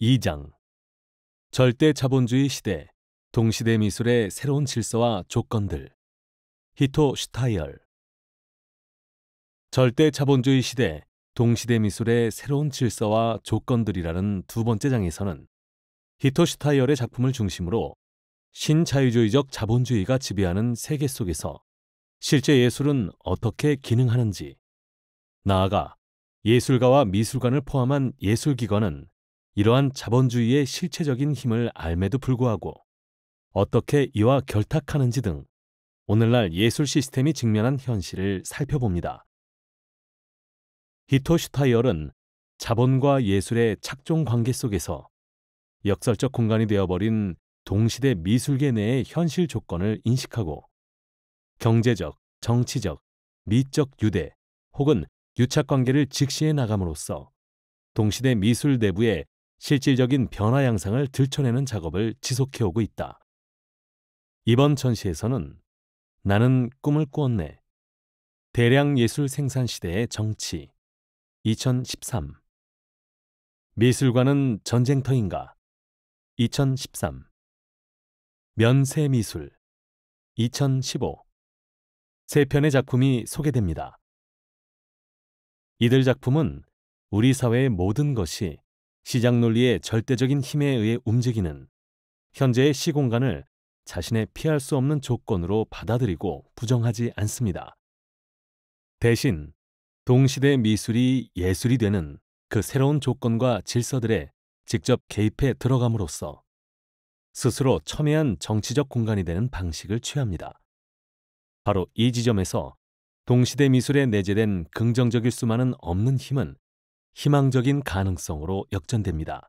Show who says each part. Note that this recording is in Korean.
Speaker 1: 2장 절대 자본주의 시대 동시대 미술의 새로운 질서와 조건들 히토 슈타이얼 절대 자본주의 시대 동시대 미술의 새로운 질서와 조건들이라는 두 번째 장에서는 히토 슈타이얼의 작품을 중심으로 신자유주의적 자본주의가 지배하는 세계 속에서 실제 예술은 어떻게 기능하는지 나아가 예술가와 미술관을 포함한 예술기관은 이러한 자본주의의 실체적인 힘을 알매도 불구하고 어떻게 이와 결탁하는지 등 오늘날 예술 시스템이 직면한 현실을 살펴봅니다. 히토 슈타이얼은 자본과 예술의 착종 관계 속에서 역설적 공간이 되어버린 동시대 미술계 내의 현실 조건을 인식하고 경제적, 정치적, 미적 유대 혹은 유착 관계를 직시해 나감으로써 동시대 미술 내부의 실질적인 변화 양상을 들춰내는 작업을 지속해오고 있다. 이번 전시에서는 나는 꿈을 꾸었네. 대량 예술 생산 시대의 정치 2013 미술관은 전쟁터인가 2013 면세 미술 2015 세 편의 작품이 소개됩니다. 이들 작품은 우리 사회의 모든 것이 시장 논리의 절대적인 힘에 의해 움직이는 현재의 시공간을 자신의 피할 수 없는 조건으로 받아들이고 부정하지 않습니다. 대신 동시대 미술이 예술이 되는 그 새로운 조건과 질서들에 직접 개입해 들어감으로써 스스로 첨예한 정치적 공간이 되는 방식을 취합니다. 바로 이 지점에서 동시대 미술에 내재된 긍정적일 수만은 없는 힘은 희망적인 가능성으로 역전됩니다.